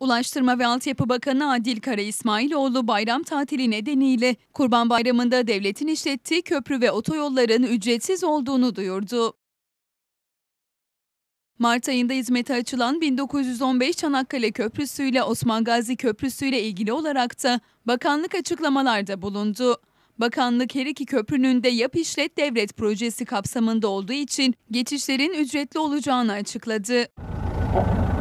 Ulaştırma ve Altyapı Bakanı Adil Kara İsmailoğlu bayram tatili nedeniyle Kurban Bayramı'nda devletin işlettiği köprü ve otoyolların ücretsiz olduğunu duyurdu. Mart ayında hizmete açılan 1915 Çanakkale Köprüsü ile Osman Gazi Köprüsü ile ilgili olarak da bakanlık açıklamalarda bulundu. Bakanlık her iki köprünün de yap işlet devlet projesi kapsamında olduğu için geçişlerin ücretli olacağını açıkladı.